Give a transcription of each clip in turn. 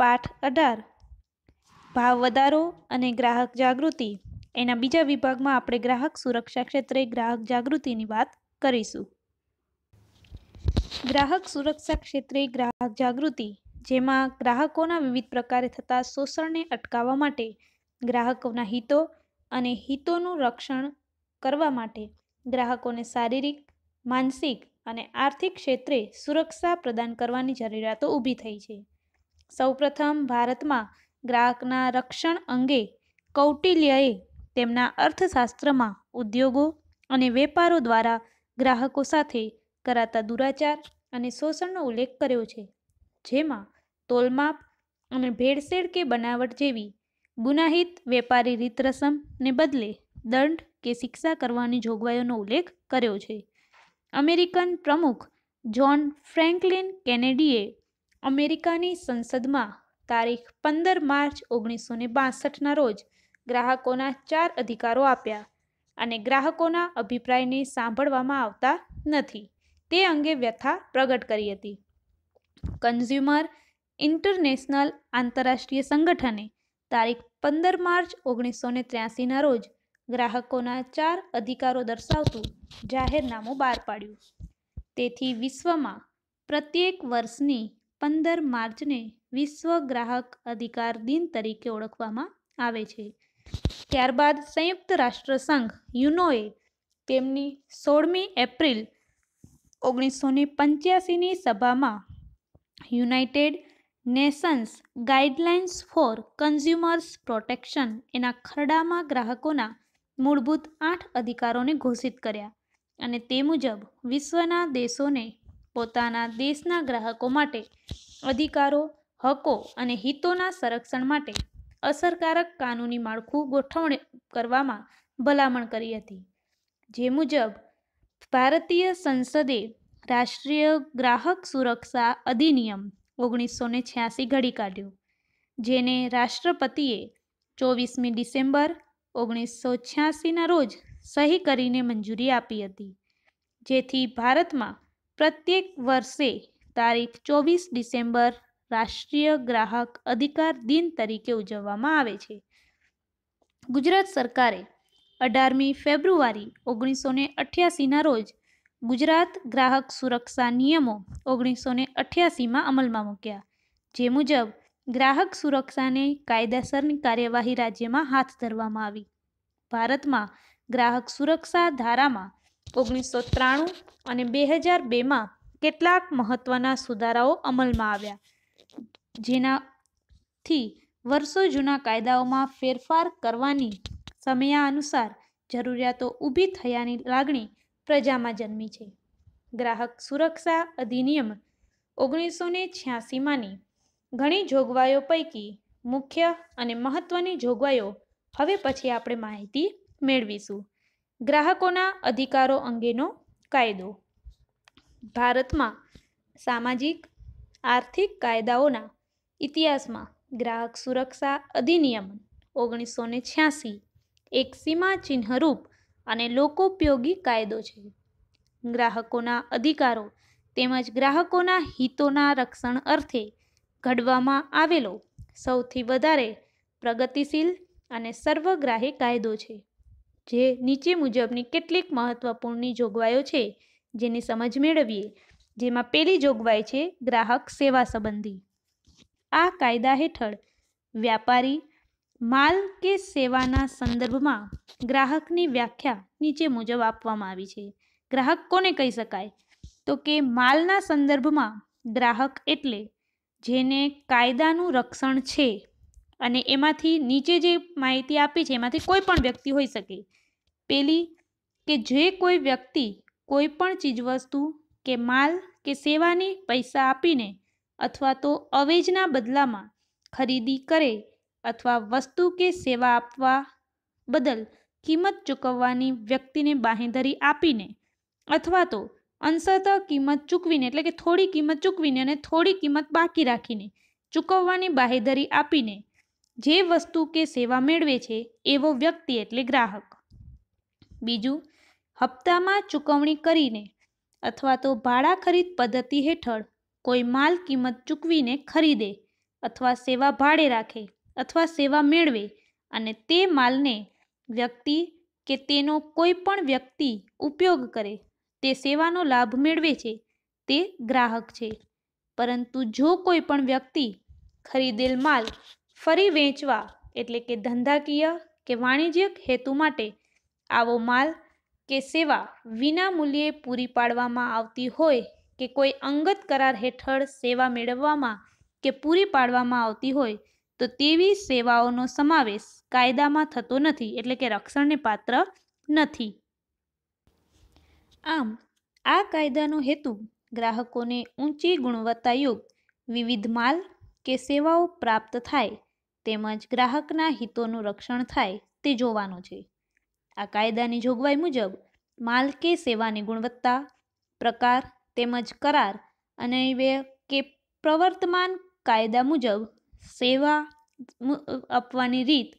પાઠ અઢાર ભાવ વધારો અને ગ્રાહક જાગૃતિ એના બીજા વિભાગમાં આપણે ગ્રાહક સુરક્ષા ક્ષેત્રે ગ્રાહક જાગૃતિની વાત કરીશું ગ્રાહક સુરક્ષા ક્ષેત્રે ગ્રાહક જાગૃતિ જેમાં ગ્રાહકોના વિવિધ પ્રકારે થતા શોષણને અટકાવવા માટે ગ્રાહકોના હિતો અને હિતોનું રક્ષણ કરવા માટે ગ્રાહકોને શારીરિક માનસિક અને આર્થિક ક્ષેત્રે સુરક્ષા પ્રદાન કરવાની જરૂરિયાતો ઊભી થઈ છે સૌપ્રથમ ભારતમાં ગ્રાહકના રક્ષણ અંગે કૌટિલ્યએ તેમના અર્થશાસ્ત્રમાં ઉદ્યોગો અને વેપારો દ્વારા ગ્રાહકો સાથે કરાતા દુરાચાર અને શોષણનો ઉલ્લેખ કર્યો છે જેમાં તોલમાપ અને ભેળસેળ કે બનાવટ જેવી ગુનાહિત વેપારી રીતરસમને બદલે દંડ કે શિક્ષા કરવાની જોગવાઈઓનો ઉલ્લેખ કર્યો છે અમેરિકન પ્રમુખ જ્હોન ફ્રેન્કલિન કેનેડીએ અમેરિકાની સંસદમાં તારીખ પંદર માર્ચ ઓગણીસો ને બાસઠના રોજ ગ્રાહકોના ચાર અધિકારો આપ્યા અને ગ્રાહકોના અભિપ્રાયને સાંભળવામાં આવતા નથી તે અંગે વ્યથા પ્રગટ કરી હતી કન્ઝ્યુમર ઇન્ટરનેશનલ આંતરરાષ્ટ્રીય સંગઠને તારીખ પંદર માર્ચ ઓગણીસો ને ત્ર્યાસીના રોજ ગ્રાહકોના ચાર અધિકારો દર્શાવતું જાહેરનામું બહાર પાડ્યું તેથી વિશ્વમાં પ્રત્યેક વર્ષની પંદર માર્ચને વિશ્વ ગ્રાહક અધિકાર દિન તરીકે ઓળખવામાં આવે છે ત્યારબાદ સંયુક્ત રાષ્ટ્ર સંઘ યુનોએ તેમની સોળમી એપ્રિલ ઓગણીસો ને પંચ્યાસીની સભામાં united nations guidelines for consumers protection એના ખરડામાં ગ્રાહકોના મૂળભૂત આઠ અધિકારોને ઘોષિત કર્યા અને તે મુજબ વિશ્વના દેશોને પોતાના દેશના ગ્રાહકો માટે અધિકારો હકો અને હિતોના સંરક્ષણ માટે અસરકારક કાનૂની માળખું ગોઠવણ કરવામાં ભલામણ કરી હતી જે મુજબ ભારતીય સંસદે રાષ્ટ્રીય ગ્રાહક સુરક્ષા અધિનિયમ ઓગણીસો ને છ્યાસી ઘડી કાઢ્યું જેને રાષ્ટ્રપતિએ ચોવીસમી ડિસેમ્બર ઓગણીસો છ્યાસીના રોજ સહી કરીને મંજૂરી આપી હતી જેથી ભારતમાં પ્રત્યેક વર્ષે તારીખ ચોવીસ ડિસેમ્બર રાષ્ટ્રીય ગ્રાહક અધિકાર દિન તરીકે ઉજવવામાં આવે છે ગુજરાત સરકારે અઢારમી ફેબ્રુઆરી ઓગણીસો ને અઠ્યાસીના રોજ ગુજરાત ગ્રાહક સુરક્ષા નિયમો ઓગણીસો ને અઠ્યાસીમાં અમલમાં મૂક્યા જે મુજબ ગ્રાહક સુરક્ષાને કાયદેસરની કાર્યવાહી રાજ્યમાં હાથ ધરવામાં આવી ભારતમાં ગ્રાહક સુરક્ષા ધારામાં ઓગણીસો ત્રાણું અને બે હજાર બેમાં કેટલાક મહત્ત્વના સુધારાઓ અમલમાં આવ્યા જેનાથી વર્ષો જૂના કાયદાઓમાં ફેરફાર કરવાની સમયાનુસાર જરૂરિયાતો ઊભી થયાની લાગણી પ્રજામાં જન્મી છે ગ્રાહક સુરક્ષા અધિનિયમ ઓગણીસો ને છ્યાસીમાંની ઘણી જોગવાઈઓ પૈકી મુખ્ય અને મહત્ત્વની જોગવાઈઓ હવે પછી આપણે માહિતી મેળવીશું ગ્રાહકોના અધિકારો અંગેનો કાયદો ભારતમાં સામાજિક આર્થિક કાયદાઓના ઇતિહાસમાં ગ્રાહક સુરક્ષા અધિનિયમ ઓગણીસો ને છ્યાસી એક ચિહ્નરૂપ અને લોકોપયોગી કાયદો છે ગ્રાહકોના અધિકારો તેમજ ગ્રાહકોના હિતોના રક્ષણ અર્થે ઘડવામાં આવેલો સૌથી વધારે પ્રગતિશીલ અને સર્વગ્રાહી કાયદો છે જે નીચે મુજબની કેટલીક મહત્વપૂર્ણ જોગવાઈઓ છે જેની સમજ મેળવીએ જેમાં પહેલી જોગવાઈ છે ગ્રાહક સેવા સંબંધી આ કાયદા હેઠળ વ્યાપારી માલ કે સેવાના સંદર્ભમાં ગ્રાહકની વ્યાખ્યા નીચે મુજબ આપવામાં આવી છે ગ્રાહક કોને કહી શકાય તો કે માલના સંદર્ભમાં ગ્રાહક એટલે જેને કાયદાનું રક્ષણ છે અને એમાંથી નીચે જે માહિતી આપી છે એમાંથી કોઈ પણ વ્યક્તિ હોઈ શકે પેલી કે જે કોઈ વ્યક્તિ કોઈ પણ ચીજવસ્તુ કે માલ કે સેવાની પૈસા આપીને અથવા તો અવેજના બદલામાં ખરીદી કરે અથવા વસ્તુ કે સેવા આપવા બદલ કિંમત ચૂકવવાની વ્યક્તિને બાંહેધરી આપીને અથવા તો અંશત કિંમત ચૂકવીને એટલે કે થોડી કિંમત ચૂકવીને અને થોડી કિંમત બાકી રાખીને ચૂકવવાની બાહેધરી આપીને જે વસ્તુ કે સેવા મેળવે છે એવો વ્યક્તિ એટલે ગ્રાહક બીજું હપ્તામાં ચૂકવણી કરીને અથવા તો ભાડા ખરીદ પદ્ધતિ હેઠળ કોઈ માલ કિંમત ચૂકવીને ખરીદે અથવા સેવા ભાડે રાખે અથવા સેવા મેળવે અને તે માલને વ્યક્તિ કે તેનો કોઈ પણ વ્યક્તિ ઉપયોગ કરે તે સેવાનો લાભ મેળવે છે તે ગ્રાહક છે પરંતુ જો કોઈ પણ વ્યક્તિ ખરીદેલ માલ ફરી વેચવા એટલે કે ધંધાકીય કે વાણિજ્યક હેતુ માટે આવો માલ કે સેવા વિના મૂલ્યે પૂરી પાડવામાં આવતી હોય કે કોઈ અંગત કરાર હેઠળ સેવા મેળવવામાં કે પૂરી પાડવામાં આવતી હોય તો તેવી સેવાઓનો સમાવેશ કાયદામાં થતો નથી એટલે કે રક્ષણને પાત્ર નથી આમ આ કાયદાનો હેતુ ગ્રાહકોને ઊંચી ગુણવત્તાયુક્ત વિવિધ માલ કે સેવાઓ પ્રાપ્ત થાય તેમજ ગ્રાહકના હિતોનું રક્ષણ થાય તે જોવાનું છે આ કાયદાની જોગવાઈ મુજબ માલ કે સેવાની ગુણવત્તા પ્રકાર તેમજ કરાર અને કે પ્રવર્તમાન કાયદા મુજબ સેવા આપવાની રીત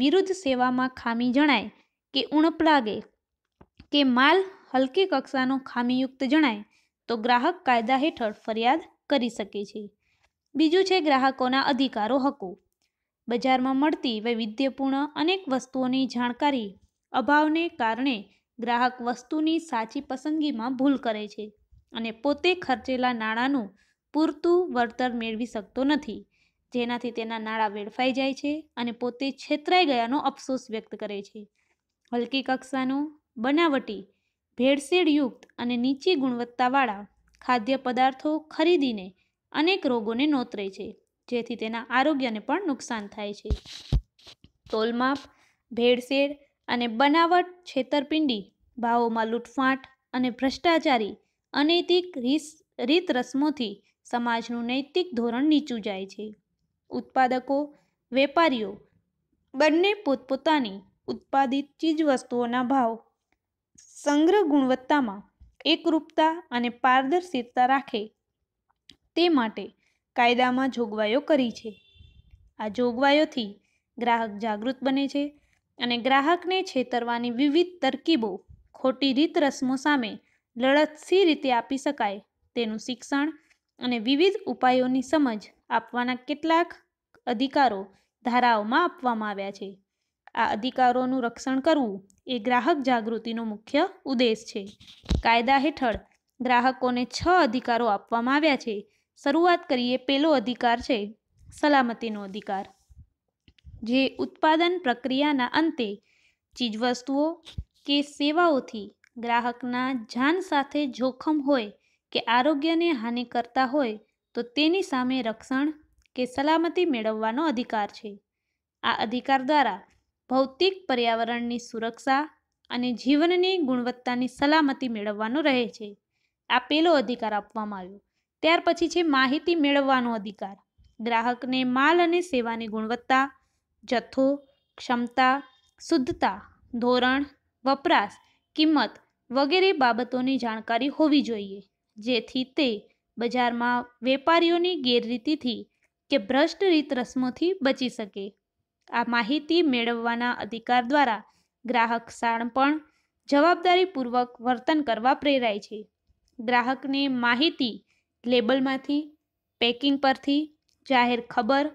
વિરુદ્ધ સેવામાં ખામી જણાય કે ઉણપ લાગે કે માલ હલકી કક્ષાનો ખામીયુક્ત જણાય તો ગ્રાહક કાયદા હેઠળ ફરિયાદ કરી શકે છે બીજું છે ગ્રાહકોના અધિકારો હકો બજારમાં મળતી વૈવિધ્યપૂર્ણ અનેક વસ્તુઓની જાણકારી અભાવને કારણે ગ્રાહક વસ્તુની સાચી પસંદગીમાં ભૂલ કરે છે અને પોતે ખર્ચેલા નાણાંનું પૂરતું વળતર મેળવી શકતો નથી જેનાથી તેના નાણાં વેડફાઈ જાય છે અને પોતે છેતરાઈ ગયાનો અફસોસ વ્યક્ત કરે છે હલકી કક્ષાનો બનાવટી ભેળસેળયુક્ત અને નીચી ગુણવત્તાવાળા ખાદ્ય પદાર્થો ખરીદીને અનેક રોગોને નોતરે છે જેથી તેના આરોગ્યને પણ નુકસાન થાય છે તોલમાપ ભેળસેળ અને બનાવટ છેતરપિંડી ભાવોમાં લૂંટફાટ અને ભ્રષ્ટાચારી અનૈતિક રીસ રીત રસમોથી સમાજનું નૈતિક ધોરણ નીચું જાય છે ઉત્પાદકો વેપારીઓ બંને પોતપોતાની ઉત્પાદિત ચીજવસ્તુઓના ભાવ સંગ્રહ ગુણવત્તામાં એકરૂપતા અને પારદર્શિતા રાખે તે માટે કાયદામાં જોગવાઈઓ કરી છે આ જોગવાઈઓથી ગ્રાહક જાગૃત બને છે અને ગ્રાહકને છેતરવાની વિવિધ તરકીબો ખોટી રીત રસમો સામે લડત સી રીતે આપી શકાય તેનું શિક્ષણ અને વિવિધ ઉપાયોની સમજ આપવાના કેટલાક અધિકારો ધારાઓમાં આપવામાં આવ્યા છે આ અધિકારોનું રક્ષણ કરવું એ ગ્રાહક જાગૃતિનો મુખ્ય ઉદ્દેશ છે કાયદા હેઠળ ગ્રાહકોને છ અધિકારો આપવામાં આવ્યા છે શરૂઆત કરીએ પહેલો અધિકાર છે સલામતીનો અધિકાર જે ઉત્પાદન પ્રક્રિયાના અંતે ચીજવસ્તુઓ કે સેવાઓથી ગ્રાહકના જાન સાથે જોખમ હોય કે આરોગ્યને હાનિ કરતા હોય તો તેની સામે રક્ષણ કે સલામતી મેળવવાનો અધિકાર છે આ અધિકાર દ્વારા ભૌતિક પર્યાવરણની સુરક્ષા અને જીવનની ગુણવત્તાની સલામતી મેળવવાનો રહે છે આ પહેલો અધિકાર આપવામાં આવ્યો ત્યાર પછી છે માહિતી મેળવવાનો અધિકાર ગ્રાહકને માલ અને સેવાની ગુણવત્તા જથ્થો ક્ષમતા શુદ્ધતા ધોરણ વપરાશ કિંમત વગેરે બાબતોની જાણકારી હોવી જોઈએ જેથી તે બજારમાં વેપારીઓની ગેરરીતિથી કે ભ્રષ્ટ રીત રસમોથી બચી શકે આ માહિતી મેળવવાના અધિકાર દ્વારા ગ્રાહક સાણપણ જવાબદારીપૂર્વક વર્તન કરવા પ્રેરાય છે ગ્રાહકને માહિતી લેબલમાંથી પેકિંગ પરથી જાહેર ખબર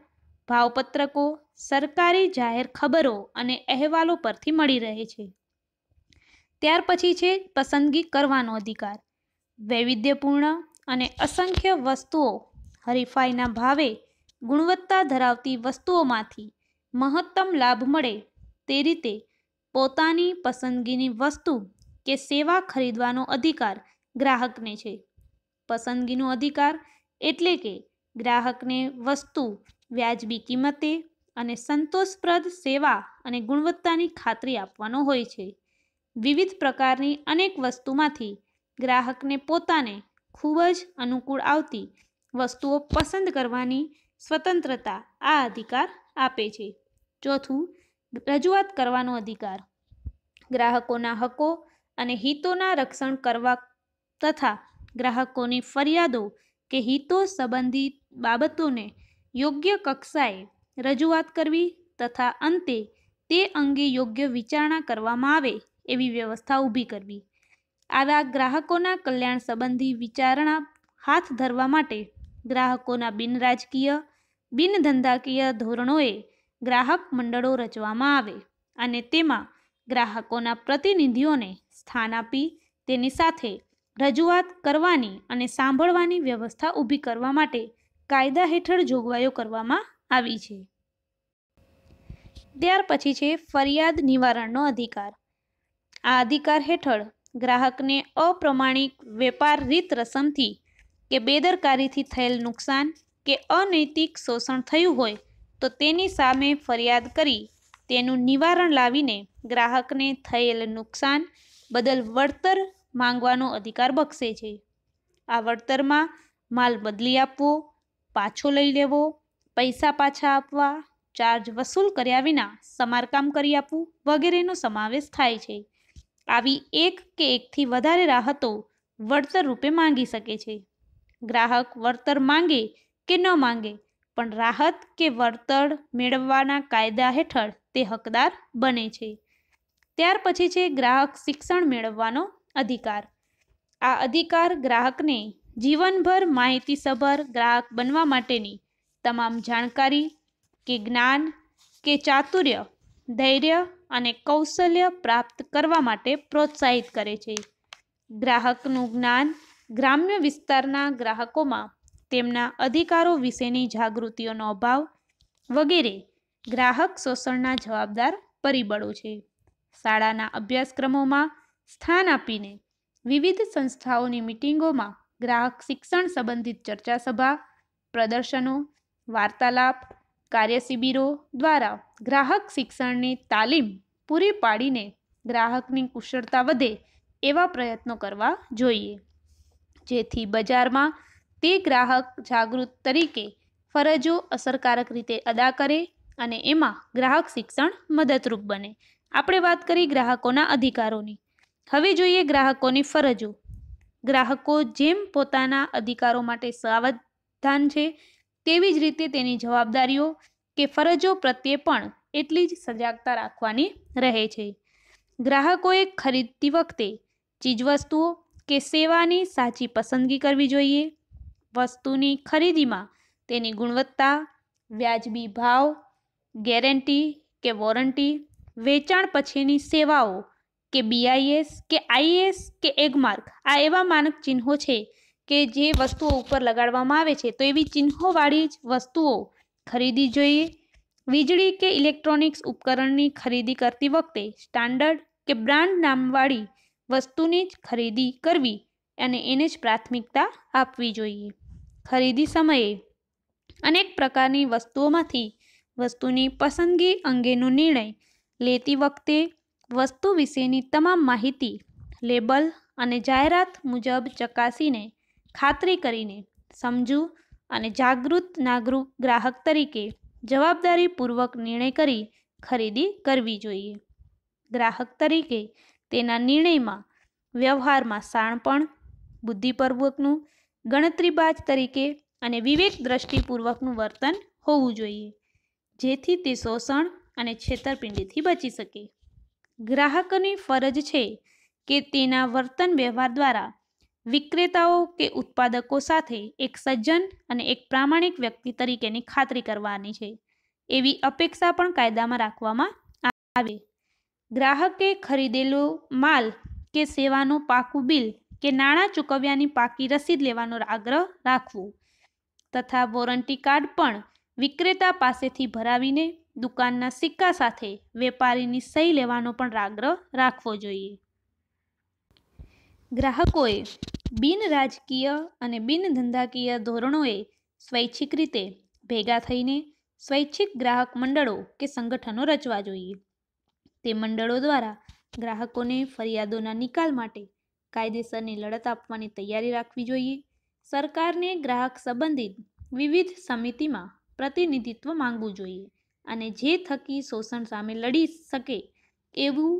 ભાવપત્રકો સરકારી જાહેર ખબરો અને અહેવાલો પરથી મળી રહે છે ત્યાર પછી છે પસંદગી કરવાનો અધિકાર વૈવિધ્યપૂર્ણ અને અસંખ્ય વસ્તુઓ હરીફાઈના ભાવે ગુણવત્તા ધરાવતી વસ્તુઓમાંથી મહત્તમ લાભ મળે તે રીતે પોતાની પસંદગીની વસ્તુ કે સેવા ખરીદવાનો અધિકાર ગ્રાહકને છે પસંદગીનો અધિકાર એટલે કે ગ્રાહકને વસ્તુ વ્યાજબી કિંમતે અને સંતોષપ્રદ સેવા અને ગુણવત્તાની ખાતરી આપવાનો હોય છે વિવિધ પ્રકારની અનેક વસ્તુમાંથી ગ્રાહકને પોતાને ખૂબ જ અનુકૂળ આવતી વસ્તુઓ પસંદ કરવાની સ્વતંત્રતા આ અધિકાર આપે છે ચોથું રજૂઆત કરવાનો અધિકાર ગ્રાહકોના હકો અને હિતોના રક્ષણ કરવા તથા ગ્રાહકોની ફરિયાદો કે હિતો સંબંધિત બાબતોને યોગ્ય કક્ષાએ રજૂઆત કરવી તથા અંતે તે અંગે યોગ્ય વિચારણા કરવામાં આવે એવી વ્યવસ્થા ઊભી કરવી આવા ગ્રાહકોના કલ્યાણ સંબંધી વિચારણા હાથ ધરવા માટે ગ્રાહકોના બિનરાજકીય બિનધંધાકીય ધોરણોએ ગ્રાહક મંડળો રચવામાં આવે અને તેમાં ગ્રાહકોના પ્રતિનિધિઓને સ્થાન આપી તેની સાથે રજૂઆત કરવાની અને સાંભળવાની વ્યવસ્થા ઊભી કરવા માટે કાયદા હેઠળ જોગવાઈઓ કરવામાં આવી છે ત્યાર પછી છે ફરિયાદ નિવારણનો અધિકાર આ અધિકાર હેઠળ ગ્રાહકને અપ્રમાણિક વેપાર રીત રસમથી કે બેદરકારીથી થયેલ નુકસાન કે અનૈતિક શોષણ થયું હોય તો તેની સામે ફરિયાદ કરી તેનું નિવારણ લાવીને ગ્રાહકને થયેલ નુકસાન બદલ વળતર માંગવાનો અધિકાર બક્ષે છે આ વળતરમાં માલ બદલી આપવો પાછો લઈ લેવો પૈસા પાછા આપવા ચાર્જ વસૂલ કર્યા વિના સમારકામ કરી આપવું વગેરેનો સમાવેશ થાય છે આવી એક કે એકથી વધારે રાહતો વળતર રૂપે માંગી શકે છે ગ્રાહક વળતર માંગે કે ન માંગે પણ રાહત કે વળતર મેળવવાના કાયદા હેઠળ તે હકદાર બને છે ત્યાર પછી છે ગ્રાહક શિક્ષણ મેળવવાનો અધિકાર આ અધિકાર ગ્રાહકને જીવનભર માહિતીસભર ગ્રાહક બનવા માટેની તમામ જાણકારી કે જ્ઞાન કે ચાતુર્ય ધૈર્ય અને કૌશલ્ય પ્રાપ્ત કરવા માટે પ્રોત્સાહિત કરે છે ગ્રાહકનું જ્ઞાન ગ્રામ્ય વિસ્તારના ગ્રાહકોમાં તેમના અધિકારો વિશેની જાગૃતિઓનો અભાવ વગેરે ગ્રાહક શોષણના જવાબદાર પરિબળો છે શાળાના અભ્યાસક્રમોમાં સ્થાન આપીને વિવિધ સંસ્થાઓની મિટિંગોમાં ગ્રાહક શિક્ષણ સંબંધિત ચર્ચા સભા પ્રદર્શનો વાર્તાલાપ કાર્ય શિબિરો દ્વારા ગ્રાહક શિક્ષણની તાલીમ પૂરી પાડીને ગ્રાહકની કુશળતા વધે એવા પ્રયત્નો કરવા જોઈએ જેથી બજારમાં તે ગ્રાહક જાગૃત તરીકે ફરજો અસરકારક રીતે અદા કરે અને એમાં ગ્રાહક શિક્ષણ મદદરૂપ બને આપણે વાત કરી ગ્રાહકોના અધિકારોની હવે જોઈએ ગ્રાહકોની ફરજો ગ્રાહકો જેમ પોતાના અધિકારો માટે સાવધાન છે તેવી જ રીતે તેની જવાબદારીઓ કે ફરજો પ્રત્યે પણ એટલી જ સજાગતા રાખવાની રહે છે ગ્રાહકોએ ખરીદતી વખતે ચીજવસ્તુઓ કે સેવાની સાચી પસંદગી કરવી જોઈએ વસ્તુની ખરીદીમાં તેની ગુણવત્તા વ્યાજબી ભાવ ગેરંટી કે વોરંટી વેચાણ પછીની સેવાઓ કે બીઆઈએસ કે આઈએસ કે એગમાર્ક આ એવા માનક ચિહ્નો છે કે જે વસ્તુઓ ઉપર લગાડવામાં આવે છે તો એવી ચિહ્નોવાળી જ વસ્તુઓ ખરીદવી જોઈએ વીજળી કે ઇલેક્ટ્રોનિક્સ ઉપકરણની ખરીદી કરતી વખતે સ્ટાન્ડર્ડ કે બ્રાન્ડ નામવાળી વસ્તુની જ ખરીદી કરવી અને એને જ પ્રાથમિકતા આપવી જોઈએ ખરીદી સમયે અનેક પ્રકારની વસ્તુઓમાંથી વસ્તુની પસંદગી અંગેનો નિર્ણય લેતી વખતે વસ્તુ વિશેની તમામ માહિતી લેબલ અને જાહેરાત મુજબ ચકાસીને ખાતરી કરીને સમજુ અને જાગૃત નાગરિક ગ્રાહક તરીકે જવાબદારીપૂર્વક નિર્ણય કરી ખરીદી કરવી જોઈએ ગ્રાહક તરીકે તેના નિર્ણયમાં વ્યવહારમાં શાણપણ બુદ્ધિપૂર્વકનું ગણતરીબાજ તરીકે અને વિવેક દ્રષ્ટિપૂર્વકનું વર્તન હોવું જોઈએ જેથી તે શોષણ અને છેતરપિંડીથી બચી શકે ગ્રાહકની ફરજ છે કે તેના વર્તન વ્યવહાર દ્વારા વિક્રેતાઓ કે ઉત્પાદકો સાથે એક સજ્જન અને એક પ્રામાણિક વ્યક્તિ તરીકેની ખાતરી કરવાની છે એવી અપેક્ષા પણ કાયદામાં રાખવામાં આવે ગ્રાહકે ખરીદેલો માલ કે સેવાનું પાકું બિલ કે નાણાં ચૂકવ્યાની પાકી રસીદ લેવાનો આગ્રહ રાખવો તથા વોરંટી કાર્ડ પણ વિક્રેતા પાસેથી ભરાવીને દુકાનના સિક્કા સાથે વેપારીની સહી લેવાનો પણ આગ્રહ રાખવો જોઈએ ગ્રાહકોએ બિન રાજકીય અને બિન ધંધાકીય ધોરણોએ સ્વૈચ્છિક રીતે ભેગા થઈને સ્વૈચ્છિક ગ્રાહક મંડળો કે સંગઠનો રચવા જોઈએ તે મંડળો દ્વારા ગ્રાહકોને ફરિયાદોના નિકાલ માટે કાયદેસરની લડત આપવાની તૈયારી રાખવી જોઈએ સરકારને ગ્રાહક સંબંધિત વિવિધ સમિતિમાં પ્રતિનિધિત્વ માંગવું જોઈએ અને જે થકી શોષણ સામે લડી શકે એવું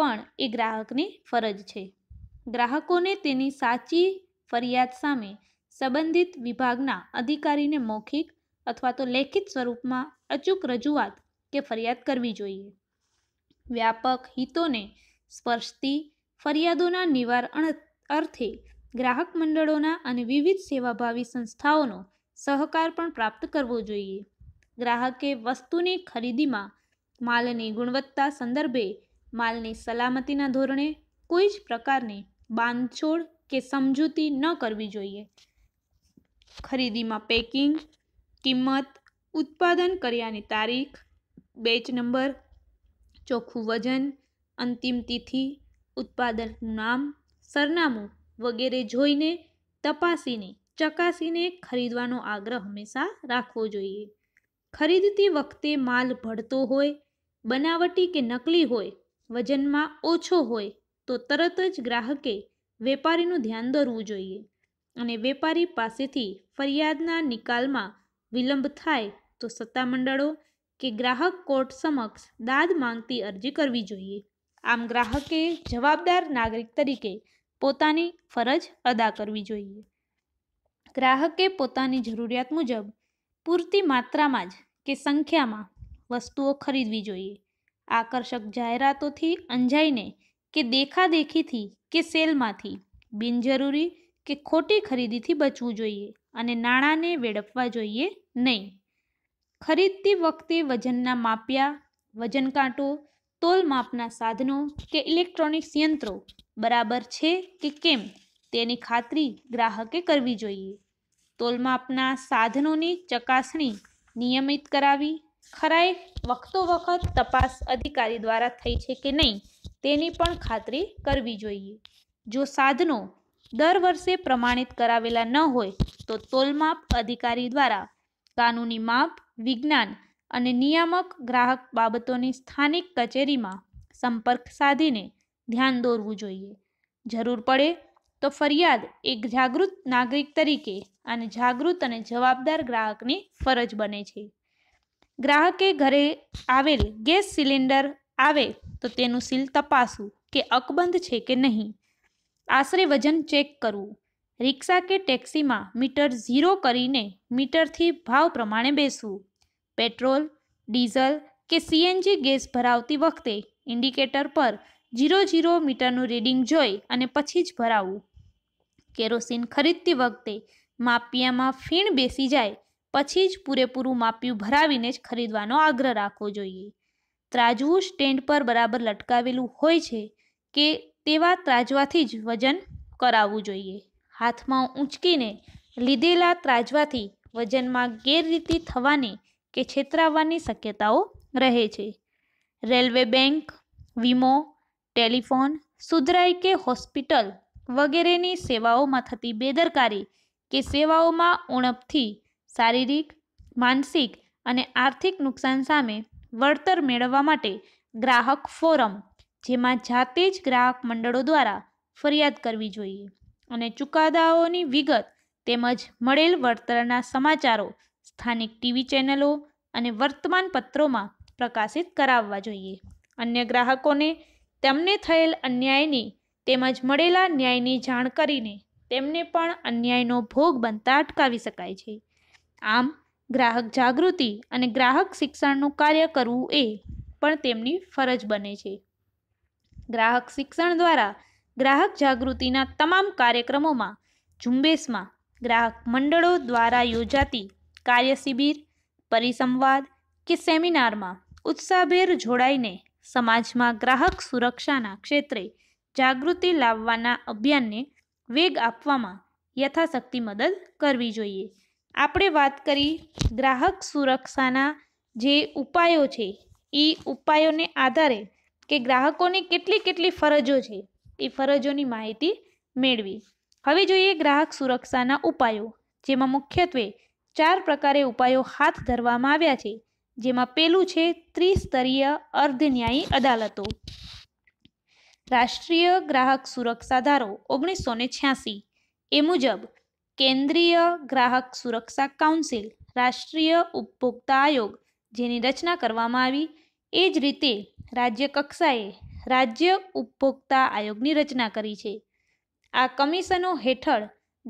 પણ એ ગ્રાહકની ફરજ છે ગ્રાહકોને તેની સાચી ફરિયાદ સામે સંબંધિત વિભાગના અધિકારીને મૌખિક અથવા તો લેખિત સ્વરૂપમાં અચૂક રજૂઆત કે ફરિયાદ કરવી જોઈએ વ્યાપક હિતોને સ્પર્શતી ફરિયાદોના નિવારણ અર્થે ગ્રાહક મંડળોના અને વિવિધ સેવાભાવી સંસ્થાઓનો સહકાર પણ પ્રાપ્ત કરવો જોઈએ ગ્રાહકે વસ્તુની ખરીદીમાં માલની ગુણવત્તા સંદર્ભે માલની સલામતીના ધોરણે કોઈ જ પ્રકારની બાંધછોડ કે સમજૂતી ન કરવી જોઈએ ખરીદીમાં પેકિંગ કિંમત ઉત્પાદન કર્યાની તારીખ બેચ નંબર ચોખ્ખું વજન અંતિમ તિથિ ઉત્પાદનનું નામ સરનામું વગેરે જોઈને તપાસીને ચકાસીને ખરીદવાનો આગ્રહ હંમેશા રાખવો જોઈએ ખરીદતી વખતે માલ ભળતો હોય બનાવટી કે નકલી હોય વજનમાં ઓછો હોય તો તરત જ ગ્રાહકે વેપારીનું ધ્યાન દોરવું જોઈએ અને વેપારી પાસેથી ફરિયાદના નિકાલમાં વિલંબ થાય તો સત્તામંડળો કે ગ્રાહક કોર્ટ સમક્ષ દાદ માંગતી અરજી કરવી જોઈએ આમ ગ્રાહકે જવાબદાર નાગરિક તરીકે પોતાની ફરજ અદા કરવી જોઈએ ગ્રાહકે પોતાની જરૂરિયાત મુજબ પૂરતી માત્રામાં જ કે સંખ્યામાં વસ્તુઓ ખરીદવી જોઈએ આકર્ષક જાહેરાતોથી અંજાઈને કે દેખાદેખીથી કે સેલમાંથી બિનજરૂરી કે ખોટી ખરીદીથી બચવું જોઈએ અને નાણાંને વેડફવા જોઈએ નહીં ખરીદતી વખતે વજનના માપ્યા વજન કાંટો તોલ માપના સાધનો કે ઇલેક્ટ્રોનિક્સ યંત્રો બરાબર છે કે કેમ તેની ખાતરી ગ્રાહકે કરવી જોઈએ તોલમાપના સાધનોની ચકાસણી નિયમિત કરાવી ખરાઈ વખતો વખત તપાસ અધિકારી દ્વારા થઈ છે કે નહીં તેની પણ ખાતરી કરવી જોઈએ જો સાધનો દર વર્ષે પ્રમાણિત કરાવેલા ન હોય તો તોલમાપ અધિકારી દ્વારા કાનૂની માપ વિજ્ઞાન અને નિયામક ગ્રાહક બાબતોની સ્થાનિક કચેરીમાં સંપર્ક સાધીને ધ્યાન દોરવું જોઈએ જરૂર પડે તો ફરિયાદ એક જાગૃત નાગરિક તરીકે અને જાગૃત અને જવાબદાર ગ્રાહકની ફરજ બને છે ગ્રાહકે ઘરે આવેલ ગેસ સિલિન્ડર આવે તો તેનું સીલ તપાસવું કે અકબંધ છે કે નહીં આશરે વજન ચેક કરવું રિક્ષા કે ટેક્સીમાં મીટર ઝીરો કરીને મીટરથી ભાવ પ્રમાણે બેસવું પેટ્રોલ ડીઝલ કે સીએનજી ગેસ ભરાવતી વખતે ઇન્ડિકેટર પર ઝીરો ઝીરો મીટરનું રીડિંગ જોઈ અને પછી જ ભરાવવું કેરોસીન ખરીદતી વખતે માપિયામાં ફીણ બેસી જાય પછી જ પૂરેપૂરું માપ્યું ભરાવીને જ ખરીદવાનો આગ્રહ રાખવો જોઈએ ત્રાજવું સ્ટેન્ડ પર બરાબર લટકાવેલું હોય છે કે તેવા ત્રાજવાથી જ વજન કરાવવું જોઈએ હાથમાં ઊંચકીને લીધેલા ત્રાજવાથી વજનમાં ગેરરીતિ થવાની કે છેતરાવવાની શક્યતાઓ રહે છે રેલવે બેંક વીમો ટેલિફોન સુધરાઈ કે હોસ્પિટલ વગેરેની સેવાઓમાં થતી બેદરકારી કે સેવાઓમાં ઉણપથી શારીરિક માનસિક અને આર્થિક નુકસાન સામે વળતર મેળવવા માટે ગ્રાહક ફોરમ જેમાં જાતે જ ગ્રાહક મંડળો દ્વારા ફરિયાદ કરવી જોઈએ અને ચુકાદાઓની વિગત તેમજ મળેલ વળતરના સમાચારો સ્થાનિક ટીવી ચેનલો અને વર્તમાન પત્રોમાં પ્રકાશિત કરાવવા જોઈએ અન્ય ગ્રાહકોને તેમને થયેલ અન્યાયની તેમજ મળેલા ન્યાયની જાણ કરીને તેમને પણ અન્યાયનો ભોગ બનતા અટકાવી શકાય છે આમ ગ્રાહક જાગૃતિ અને ગ્રાહક શિક્ષણનું કાર્ય કરવું એ પણ તેમની ફરજ બને છે ગ્રાહક શિક્ષણ દ્વારા ગ્રાહક જાગૃતિના તમામ કાર્યક્રમોમાં ઝુંબેશમાં ગ્રાહક મંડળો દ્વારા યોજાતી કાર્ય શિબિર પરિસંવાદ કે સેમિનારમાં ઉત્સાહભેર જોડાઈને સમાજમાં ગ્રાહક સુરક્ષાના ક્ષેત્રે જાગૃતિ લાવવાના અભિયાનને વેગ આપવામાં યથાશક્તિ મદદ કરવી જોઈએ આપણે વાત કરી ગ્રાહક સુરક્ષાના જે ઉપાયો છે એ ઉપાયોને આધારે કે ગ્રાહકોની કેટલી કેટલી ફરજો છે એ ફરજોની માહિતી મેળવી હવે જોઈએ ગ્રાહક સુરક્ષાના ઉપાયો જેમાં મુખ્યત્વે ચાર પ્રકારે ઉપાયો હાથ ધરવામાં આવ્યા છે જેમાં પેલું છે ત્રિસ્તરીય અર્ધ ન્યાયી અદાલતો રાષ્ટ્રીય ગ્રાહક સુરક્ષા ધારો ઓગણીસો ને છ્યાસી એ મુજબ કેન્દ્રીય ગ્રાહક સુરક્ષા કાઉન્સિલ રાષ્ટ્રીય ઉપભોક્તા આયોગ જેની રચના કરવામાં આવી એ જ રીતે રાજ્ય કક્ષાએ રાજ્ય ઉપભોક્તા આયોગની રચના કરી છે આ કમિશનો હેઠળ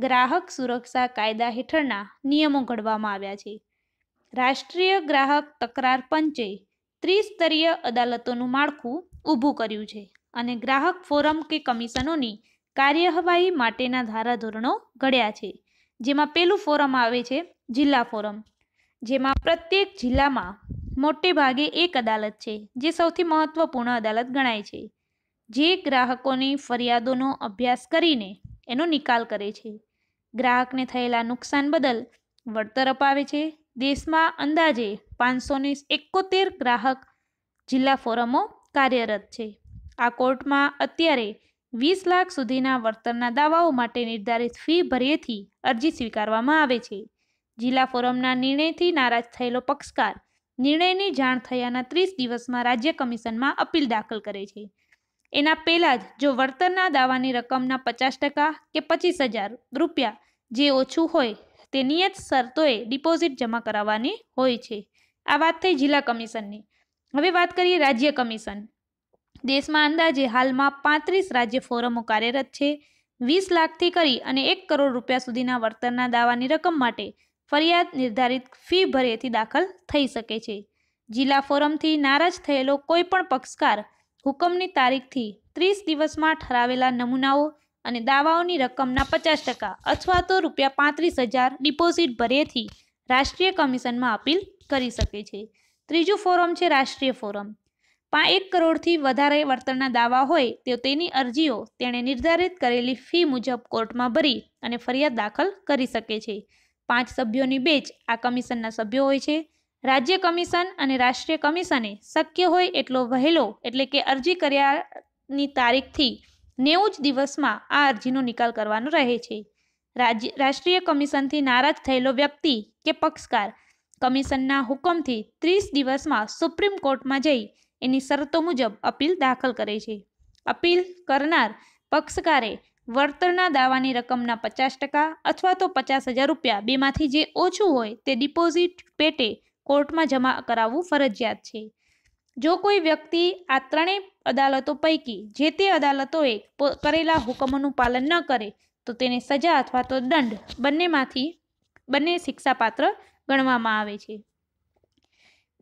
ગ્રાહક સુરક્ષા કાયદા હેઠળના નિયમો ઘડવામાં આવ્યા છે રાષ્ટ્રીય ગ્રાહક તકરાર પંચે ત્રિસ્તરીય અદાલતોનું માળખું ઊભું કર્યું છે અને ગ્રાહક ફોરમ કે કમિશનોની કાર્યવાહી માટેના ધારાધોરણો ઘડ્યા છે જેમાં પેલું ફોરમ આવે છે જિલ્લા ફોરમ જેમાં પ્રત્યેક જિલ્લામાં મોટે ભાગે એક અદાલત છે જે સૌથી મહત્વપૂર્ણ અદાલત ગણાય છે જે ગ્રાહકોની ફરિયાદોનો અભ્યાસ કરીને એનો નિકાલ કરે છે ગ્રાહકને થયેલા નુકસાન બદલ વળતર અપાવે છે દેશમાં અંદાજે પાંચસો એકોતેર ગ્રાહક જિલ્લા ફોરમો કાર્યરત છે આ કોર્ટમાં અત્યારે વીસ લાખ સુધીના વળતરના દાવાઓ માટે નિર્ધારિત ફી ભર્યેથી અરજી સ્વીકારવામાં આવે છે જિલ્લા ફોરમના નિર્ણયથી નારાજ થયેલો પક્ષકાર નિર્ણયની જાણ થયાના ત્રીસ દિવસમાં રાજ્ય કમિશનમાં અપીલ દાખલ કરે છે એના પહેલાં જ જો વળતરના દાવાની રકમના પચાસ ટકા કે પચીસ હજાર રૂપિયા જે ઓછું હોય તે નિયત શરતોએ ડિપોઝિટ જમા કરાવવાની હોય છે આ વાત થઈ જિલ્લા કમિશનની હવે વાત કરીએ રાજ્ય કમિશન દેશમાં અંદાજે હાલમાં પાંત્રીસ રાજ્ય ફોરમો કાર્યરત છે વીસ લાખથી કરી અને એક કરોડ રૂપિયા સુધીના વળતરના દાવાની રકમ માટે ફરિયાદ નિર્ધારિત ફી ભરેથી દાખલ થઈ શકે છે જિલ્લા ફોરમથી નારાજ થયેલો કોઈપણ પક્ષકાર હુકમની તારીખથી ત્રીસ દિવસમાં ઠરાવેલા નમૂનાઓ અને દાવાઓની રકમના પચાસ ટકા અથવા તો રૂપિયા પાંત્રીસ હજાર ડિપોઝિટ ભરેથી રાષ્ટ્રીય કમિશનમાં અપીલ કરી શકે છે ત્રીજું ફોરમ છે રાષ્ટ્રીય ફોરમ પા એક કરોડથી વધારે વળતરના દાવા હોય તો તેની અરજીઓ તેણે નિર્ધારિત કરેલી ફી મુજબ કોર્ટમાં ભરી અને ફરિયાદ દાખલ કરી શકે છે પાંચ સભ્યોની બેચ આ કમિશનના સભ્યો હોય છે રાજ્ય કમિશન અને રાષ્ટ્રીય કમિશને શક્ય હોય એટલો વહેલો એટલે કે અરજી કર્યાની તારીખથી નેવું જ દિવસમાં આ અરજીનો નિકાલ કરવાનો રહે છે રાજ્ય રાષ્ટ્રીય કમિશનથી નારાજ થયેલો વ્યક્તિ કે પક્ષકાર કમિશનના હુકમથી ત્રીસ દિવસમાં સુપ્રીમ કોર્ટમાં જઈ એની શરતો મુજબ અપીલ દાખલ કરે છે અપીલ કરનાર પક્ષકારે વળતરના દાવાની રકમના પચાસ ટકા અથવા તો પચાસ હજાર રૂપિયા બેમાંથી જે ઓછું હોય તે ડિપોઝિટ પેટે કોર્ટમાં જમા કરાવવું ફરજિયાત છે જો કોઈ વ્યક્તિ આ ત્રણેય અદાલતો પૈકી જે તે અદાલતોએ કરેલા હુકમોનું પાલન ન કરે તો તેને સજા અથવા તો દંડ બંનેમાંથી બંને શિક્ષાપાત્ર ગણવામાં આવે છે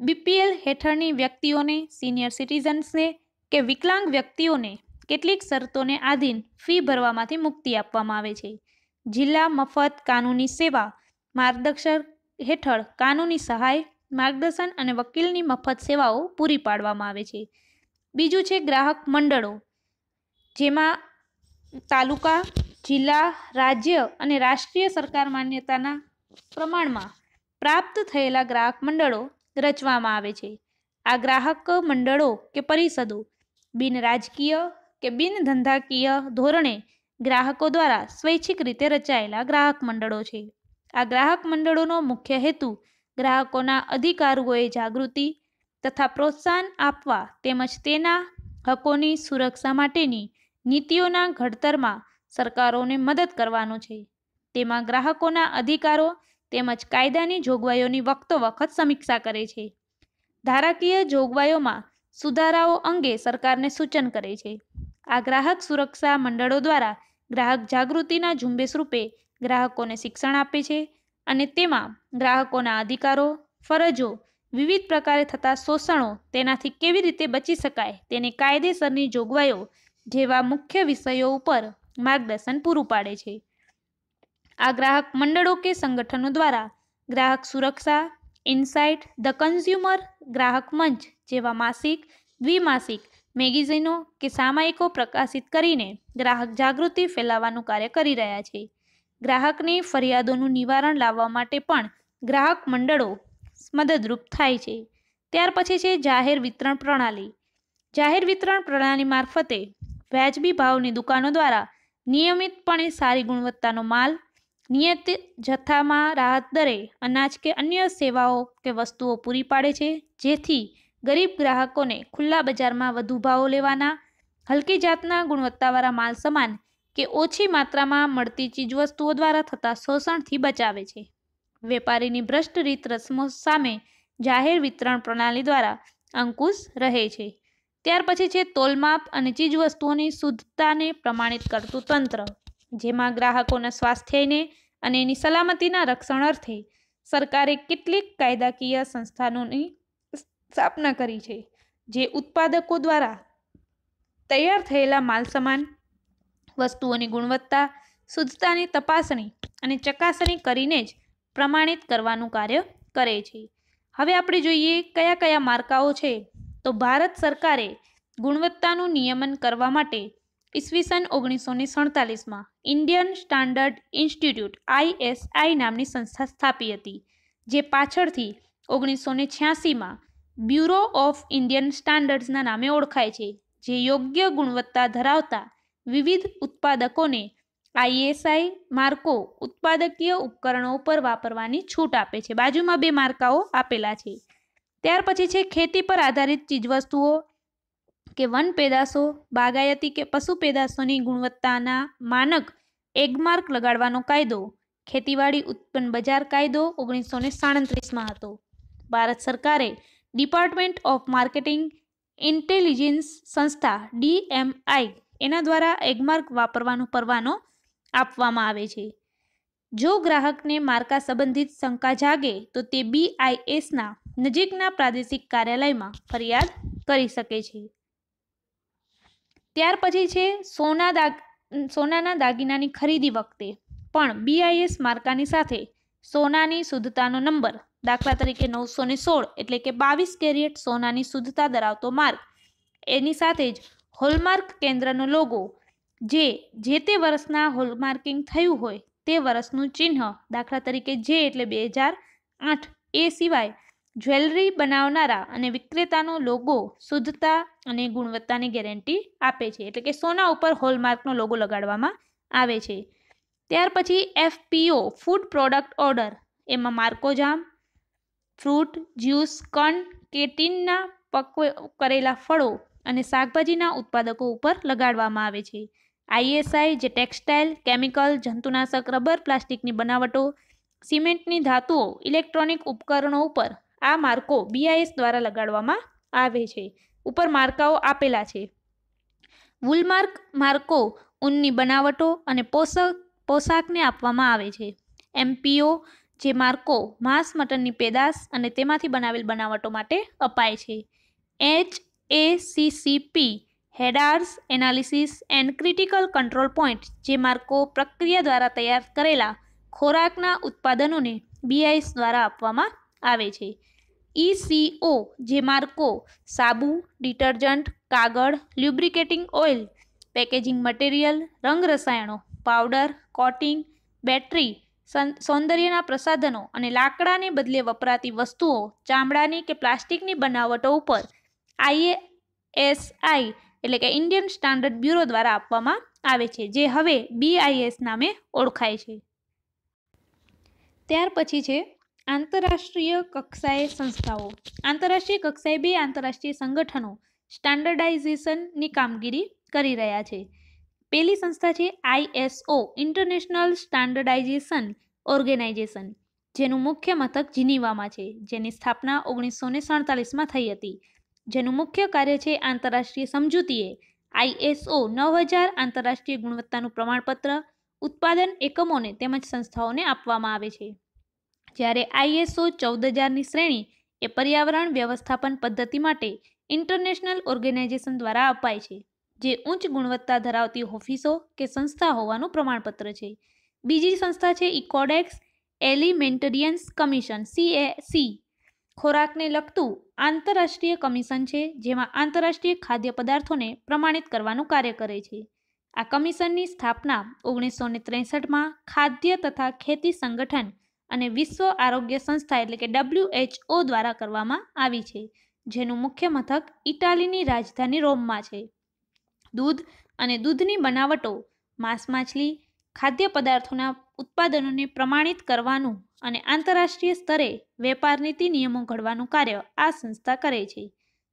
બીપીએલ હેઠળની વ્યક્તિઓને સિનિયર સિટીઝન્સને કે વિકલાંગ વ્યક્તિઓને કેટલીક શરતોને આધીન ફી ભરવામાંથી મુક્તિ આપવામાં આવે છે જિલ્લા મફત કાનૂની સેવા માર્ગદર્શક હેઠળ કાનૂની સહાય માર્ગદર્શન અને વકીલની મફત સેવાઓ પૂરી પાડવામાં આવે છે બીજું છે ગ્રાહક મંડળો જેમાં તાલુકા જિલ્લા રાજ્ય અને રાષ્ટ્રીય સરકાર માન્યતાના પ્રમાણમાં પ્રાપ્ત થયેલા ગ્રાહક મંડળો રચવામાં આવે છે આ ગ્રાહક મંડળો કે પરિષદો બિન રાજકીય કે બિન ધંધાકીય ધોરણે ગ્રાહકો દ્વારા સ્વૈચ્છિક રીતે રચાયેલા ગ્રાહક મંડળો છે આ ગ્રાહક મંડળોનો મુખ્ય હેતુ ગ્રાહકોના અધિકારોએ જાગૃતિ તથા પ્રોત્સાહન આપવા તેમજ તેના હકોની સુરક્ષા માટેની નીતિઓના ઘડતરમાં સરકારોને મદદ કરવાનો છે તેમાં ગ્રાહકોના અધિકારો તેમજ કાયદાની જોગવાઈઓની વખતો વખત સમીક્ષા કરે છે ધારાકીય જોગવાઈઓમાં સુધારાઓ અંગે સરકારને સૂચન કરે છે આ ગ્રાહક સુરક્ષા મંડળો દ્વારા ગ્રાહક જાગૃતિના ઝુંબેશ રૂપે ગ્રાહકોને શિક્ષણ આપે છે અને તેમાં ગ્રાહકોના અધિકારો ફરજો વિવિધ પ્રકારે થતા શોષણો તેનાથી કેવી રીતે બચી શકાય તેને કાયદેસરની જોગવાઈઓ જેવા મુખ્ય વિષયો ઉપર માર્ગદર્શન પૂરું પાડે છે આ ગ્રાહક મંડળો કે સંગઠનો દ્વારા ગ્રાહક સુરક્ષા ઇનસાઇટ ધ કન્ઝ્યુમર ગ્રાહક મંચ જેવા માસિક દ્વિમાસિક મેગેઝિનો કે સામાયિકો પ્રકાશિત કરીને ગ્રાહક જાગૃતિ ફેલાવવાનું કાર્ય કરી રહ્યા છે ગ્રાહકની ફરિયાદોનું નિવારણ લાવવા માટે પણ ગ્રાહક મંડળો મદદરૂપ થાય છે ત્યાર પછી છે જાહેર વિતરણ પ્રણાલી જાહેર વિતરણ પ્રણાલી મારફતે વ્યાજબી ભાવની દુકાનો દ્વારા નિયમિતપણે સારી ગુણવત્તાનો માલ નિયત જથ્થામાં રાહત દરે અનાજ કે અન્ય સેવાઓ કે વસ્તુઓ પૂરી પાડે છે જેથી ગરીબ ગ્રાહકોને ખુલ્લા બજારમાં વધુ ભાવો લેવાના હલકી જાતના ગુણવત્તાવાળા માલ સમાન કે ઓછી માત્રામાં મળતી ચીજવસ્તુઓ દ્વારા થતા શોષણથી બચાવે છે વેપારીની ભ્રષ્ટ રીત રસમો સામે જાહેર વિતરણ પ્રણાલી દ્વારા અંકુશ રહે છે ત્યાર પછી છે તોલમાપ અને ચીજવસ્તુઓની શુદ્ધતાને પ્રમાણિત કરતું તંત્ર જેમાં ગ્રાહકોના સ્વાસ્થ્યને અને એની સલામતીના રક્ષણ અર્થે સરકારે કેટલીક કાયદાકીય સંસ્થાનોની સ્થાપના કરી છે જે ઉત્પાદકો દ્વારા તૈયાર થયેલા માલસામાન વસ્તુઓની ગુણવત્તા શુદ્ધતાની તપાસણી અને ચકાસણી કરીને જ પ્રમાણિત કરવાનું કાર્ય કરે છે હવે આપણે જોઈએ કયા કયા માર્કાઓ છે તો ભારત સરકારે ગુણવત્તાનું નિયમન કરવા માટે ઈસવીસન ઓગણીસો ને સડતાલીસમાં ઇન્ડિયન સ્ટાન્ડર્ડ ઇન્સ્ટિટ્યૂટ આઈએસઆઈ નામની સંસ્થા સ્થાપી હતી જે પાછળથી ઓગણીસો ને છ્યાસીમાં બ્યુરો ઓફ ઇન્ડિયન સ્ટાન્ડર્ડ્સના નામે ઓળખાય છે જે યોગ્ય ગુણવત્તા ધરાવતા વિવિધ ઉત્પાદકોને આઈએસઆઈ માર્કો ઉત્પાદકીય ઉપકરણો પર વાપરવાની છૂટ આપે છે બાજુમાં બે માર્કાઓ આપેલા છે ત્યાર પછી છે ખેતી પર આધારિત ચીજવસ્તુઓ કે વન પેદાશો બાગાયતી કે પશુ પેદાશોની ગુણવત્તાના માનક એગમાર્ક લગાડવાનો કાયદો ખેતીવાડી ઉત્પન્ન બજાર કાયદો ઓગણીસો ને સાડત્રીસમાં હતો ભારત સરકારે ડિપાર્ટમેન્ટ ઓફ માર્કેટિંગ ઇન્ટેલિજન્સ સંસ્થા ડીએમઆઈ એના દ્વારા એગમાર્ક વાપરવાનો પરવાનો આપવામાં આવે છે જો ગ્રાહકને માર્કા સંબંધિત શંકા જાગે તો તે બીઆઈએસના નજીકના પ્રાદેશિક કાર્યાલયમાં ફરિયાદ કરી શકે છે ત્યાર પછી છે સોના દાગ સોનાના દાગીનાની ખરીદી વખતે પણ બીઆઈએસ માર્કાની સાથે સોનાની શુદ્ધતાનો નંબર દાખલા તરીકે નવસો ને સોળ એટલે કે બાવીસ કેરેટ સોનાની શુદ્ધતા ધરાવતો માર્ક એની સાથે જ હોલમાર્ક કેન્દ્રનો લોગો જે જે તે વર્ષના હોલમાર્કિંગ થયું હોય તે વર્ષનું ચિહ્ન દાખલા તરીકે જે એટલે બે હજાર આઠ એ સિવાય જ્વેલરી બનાવનારા અને વિક્રેતાનો લોગો શુદ્ધતા અને ગુણવત્તાની ગેરંટી આપે છે એટલે કે સોના ઉપર હોલમાર્કનો લોગો લગાડવામાં આવે છે ત્યાર પછી એફપીઓ ફૂડ પ્રોડક્ટ ઓર્ડર એમાં માર્કોજામ ફ્રૂટ જ્યુસ કણ કે ટીનના પકવે કરેલા ફળો અને શાકભાજીના ઉત્પાદકો ઉપર લગાડવામાં આવે છે આઈએસઆઈ જે ટેક્સટાઇલ કેમિકલ જંતુનાશક રબર પ્લાસ્ટિકની બનાવટો સિમેન્ટની ધાતુઓ ઇલેક્ટ્રોનિક ઉપકરણો ઉપર આ માર્કો બીઆઈએસ દ્વારા લગાડવામાં આવે છે ઉપર માર્કાઓ આપેલા છે વુલમાર્ક માર્કો ઊનની બનાવટો અને પોષક પોશાકને આપવામાં આવે છે એમપીઓ જે માર્કો માંસ મટનની પેદાશ અને તેમાંથી બનાવેલ બનાવટો માટે અપાય છે H A C C P hazards analysis and critical control point જે માર્કો પ્રક્રિયા દ્વારા તૈયાર કરેલા ખોરાકના ઉત્પાદનોને બીઆઈસ દ્વારા આપવામાં આવે છે ઈસીઓ જે માર્કો સાબુ ડિટર્જન્ટ કાગળ લ્યુબ્રિકેટિંગ ઓઇલ પેકેજિંગ મટીરિયલ રંગ રસાયણો પાવડર કોટિંગ બેટરી સૌંદર્યના પ્રસાધનો અને લાકડાને બદલે વપરાતી વસ્તુઓ ચામડાની કે પ્લાસ્ટિકની બનાવટો ઉપર આઈએએસઆઈ એટલે કે ઇન્ડિયન સ્ટાન્ડર્ડ બ્યુરો દ્વારા આપવામાં આવે છે જે હવે બીઆઈએસ નામે ઓળખાય છે ત્યાર પછી છે આંતરરાષ્ટ્રીય કક્ષાએ સંસ્થાઓ આંતરરાષ્ટ્રીય કક્ષાએ બે આંતરરાષ્ટ્રીય સંગઠનો સ્ટાન્ડર્ડાઇઝેશનની કામગીરી કરી રહ્યા છે પહેલી સંસ્થા છે આઈએસઓ ઇન્ટરનેશનલ સ્ટાન્ડર્ડાઇઝેશન ઓર્ગેનાઇઝેશન જેનું મુખ્ય મથક જીનીવામાં છે જેની સ્થાપના ઓગણીસો ને સડતાલીસમાં થઈ હતી જેનું મુખ્ય કાર્ય છે આંતરરાષ્ટ્રીય સમજૂતીએ આઈએસઓ નવ હજાર આંતરરાષ્ટ્રીય ગુણવત્તાનું પ્રમાણપત્ર ઉત્પાદન એકમોને તેમજ સંસ્થાઓને આપવામાં આવે છે જ્યારે આઈએસઓ ચૌદ હજારની શ્રેણી એ પર્યાવરણ વ્યવસ્થાપન પદ્ધતિ માટે ઇન્ટરનેશનલ ઓર્ગેનાઇઝેશન દ્વારા અપાય છે જે ઉચ્ચ ગુણવત્તા ધરાવતી ઓફિસો કે સંસ્થા હોવાનું પ્રમાણપત્ર છે બીજી સંસ્થા છે ઇકોડેક્સ એલિમેન્ટરિયન્સ કમિશન સીએસી ખોરાકને લગતું આંતરરાષ્ટ્રીય કમિશન છે જેમાં આંતરરાષ્ટ્રીય ખાદ્ય પદાર્થોને પ્રમાણિત કરવાનું કાર્ય કરે છે આ કમિશનની સ્થાપના ઓગણીસો ને ત્રેસઠમાં ખાદ્ય તથા ખેતી સંગઠન અને વિશ્વ આરોગ્ય સંસ્થા એટલે કે ડબલ્યુએચઓ દ્વારા કરવામાં આવી છે જેનું મુખ્ય મથક ઇટાલીની રાજધાની રોમમાં છે દૂધ અને દૂધની બનાવટો માંસ માછલી ખાદ્ય પદાર્થોના ઉત્પાદનોને પ્રમાણિત કરવાનું અને આંતરરાષ્ટ્રીય સ્તરે વેપાર નીતિ નિયમો ઘડવાનું કાર્ય આ સંસ્થા કરે છે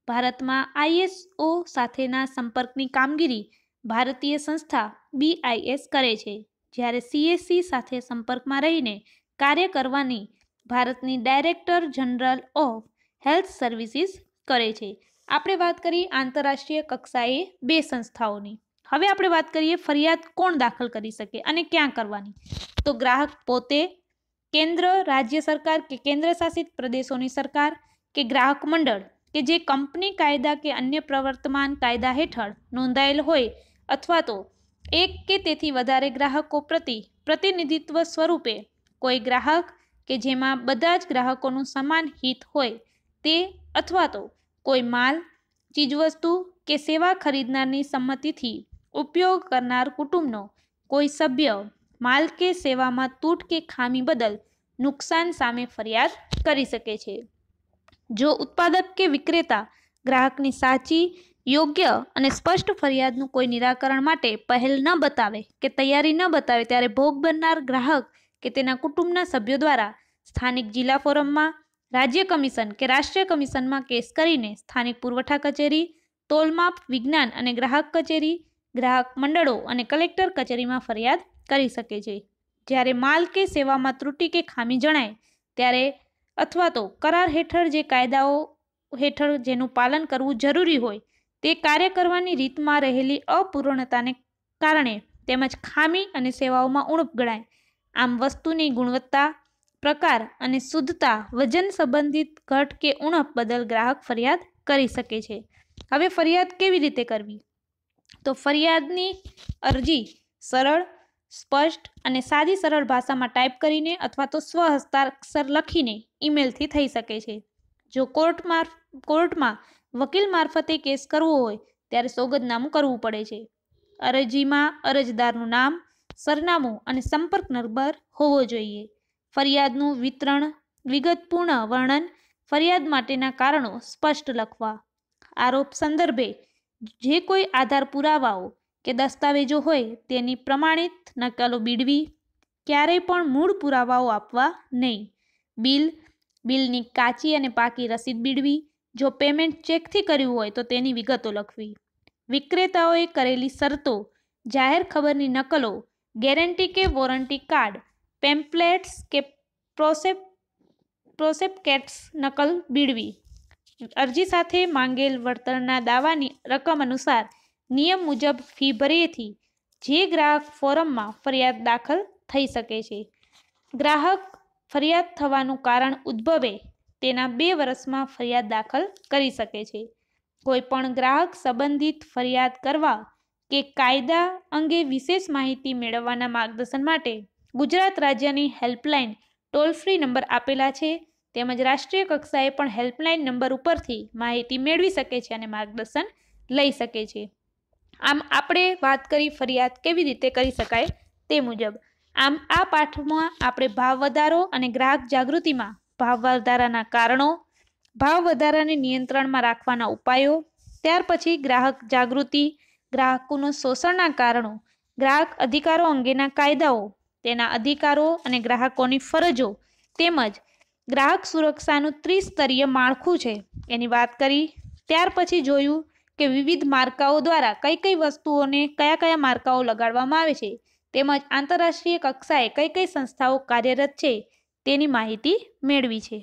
ભારતમાં આઈએસઓ સાથેના સંપર્કની કામગીરી ભારતીય સંસ્થા બીઆઈએસ કરે છે જ્યારે સીએસસી સાથે સંપર્કમાં રહીને કાર્ય કરવાની ભારતની director general of health services કરે છે આપણે વાત કરી આંતરરાષ્ટ્રીય કક્ષાએ બે સંસ્થાઓની હવે આપણે વાત કરીએ ફરિયાદ કોણ દાખલ કરી શકે અને ક્યાં કરવાની તો ગ્રાહક પોતે કેન્દ્ર રાજ્ય સરકાર કે કેન્દ્ર શાસિત પ્રદેશોની સરકાર કે ગ્રાહક મંડળ કે જે કંપની કાયદા કે અન્ય પ્રવર્તમાન કાયદા હેઠળ નોંધાયેલ હોય અથવા તો એક કે તેથી વધારે ગ્રાહકો પ્રતિ પ્રતિનિધિત્વ સ્વરૂપે કોઈ ગ્રાહક કે જેમાં બધા જ ગ્રાહકોનું સમાન હિત હોય તે અથવા તો કોઈ માલ ચીજવસ્તુ કે સેવા ખરીદનારની સંમતિથી ઉપયોગ કરનાર કુટુંબનો કોઈ સભ્ય માલ કે સેવામાં તૂટ કે ખામી બદલ નુકસાન સામે ફરિયાદ કરી શકે છે જો ઉત્પાદક કે વિક્રેતા ગ્રાહકની સાચી યોગ્ય અને સ્પષ્ટ ફરિયાદનું કોઈ નિરાકરણ માટે પહેલ ન બતાવે કે તૈયારી ન બતાવે ત્યારે ભોગ બનનાર ગ્રાહક કે તેના કુટુંબના સભ્યો દ્વારા સ્થાનિક જિલ્લા ફોરમમાં રાજ્ય કમિશન કે રાષ્ટ્રીય કમિશનમાં કેસ કરીને સ્થાનિક પુરવઠા કચેરી તોલમાપ વિજ્ઞાન અને ગ્રાહક કચેરી ગ્રાહક મંડળો અને કલેક્ટર કચેરીમાં ફરિયાદ કરી શકે છે જ્યારે માલ કે સેવામાં ત્રુટિ કે ખામી જણાય ત્યારે અથવા તો કરાર હેઠળ જે કાયદાઓ હેઠળ જેનું પાલન કરવું જરૂરી હોય તે કાર્ય કરવાની રીતમાં રહેલી અપૂર્ણતાને કારણે તેમજ ખામી અને સેવાઓમાં ઉણપ ગણાય આમ વસ્તુની ગુણવત્તા પ્રકાર અને શુદ્ધતા વજન સંબંધિત ઘટ કે ઉણપ બદલ ગ્રાહક ફરિયાદ કરી શકે છે હવે ફરિયાદ કેવી રીતે કરવી તો ફરિયાદની અરજી સરળ સ્પષ્ટ અને સાદી સરળ ભાષામાં ટાઈપ કરીને અથવા તો સ્વ હસ્તાક્ષર લખીને ઈમેલથી થઈ શકે છે જો કોર્ટ મારફ કોર્ટમાં વકીલ મારફતે કેસ કરવો હોય ત્યારે સોગંદનામું કરવું પડે છે અરજીમાં અરજદારનું નામ સરનામું અને સંપર્ક નંબર હોવો જોઈએ ફરિયાદનું વિતરણ વિગતપૂર્ણ વર્ણન ફરિયાદ માટેના કારણો સ્પષ્ટ લખવા આરોપ સંદર્ભે જે કોઈ આધાર પુરાવાઓ કે દસ્તાવેજો હોય તેની પ્રમાણિત નકલો બીડવી ક્યારેય પણ મૂળ પુરાવાઓ આપવા નહીં બિલ બિલની કાચી અને પાકી રસીદ બીડવી જો પેમેન્ટ ચેકથી કર્યું હોય તો તેની વિગતો લખવી વિક્રેતાઓએ કરેલી શરતો જાહેર ખબરની નકલો ગેરંટી કે વોરંટી કાર્ડ પેમ્પલેટ્સ કે પ્રોસેપ પ્રોસેપકેટ્સ નકલ બીડવી અરજી સાથે માંગેલ વળતરના દાવાની રકમ અનુસાર નિયમ મુજબ ફી ભરીએથી જે ગ્રાહક ફોરમમાં ફરિયાદ દાખલ થઈ શકે છે ગ્રાહક ફરિયાદ થવાનું કારણ ઉદ્ભવે તેના બે વર્ષમાં ફરિયાદ દાખલ કરી શકે છે કોઈપણ ગ્રાહક સંબંધિત ફરિયાદ કરવા કે કાયદા અંગે વિશેષ માહિતી મેળવવાના માર્ગદર્શન માટે ગુજરાત રાજ્યની હેલ્પલાઇન ટોલ ફ્રી નંબર આપેલા છે તેમજ રાષ્ટ્રીય કક્ષાએ પણ હેલ્પલાઇન નંબર ઉપરથી માહિતી મેળવી શકે છે અને માર્ગદર્શન લઈ શકે છે આમ આપણે વાત કરી ફરિયાદ કેવી રીતે કરી શકાય તે મુજબ આમ આ પાઠમાં આપણે ભાવ વધારો અને ગ્રાહક જાગૃતિમાં ભાવ વધારાના કારણો ભાવ વધારાને નિયંત્રણમાં રાખવાના ઉપાયો ત્યાર પછી ગ્રાહક જાગૃતિ ગ્રાહકોનું શોષણના કારણો ગ્રાહક અધિકારો અંગેના કાયદાઓ તેના અધિકારો અને ગ્રાહકોની ફરજો તેમજ ગ્રાહક સુરક્ષાનું ત્રિસ્તરીય માળખું છે એની વાત કરી ત્યાર પછી જોયું કે વિવિધ માર્કાઓ દ્વારા કઈ કઈ વસ્તુઓને કયા કયા માર્કાઓ લગાડવામાં આવે છે તેમજ આંતરરાષ્ટ્રીય કક્ષાએ કઈ કઈ સંસ્થાઓ કાર્યરત છે તેની માહિતી મેળવી છે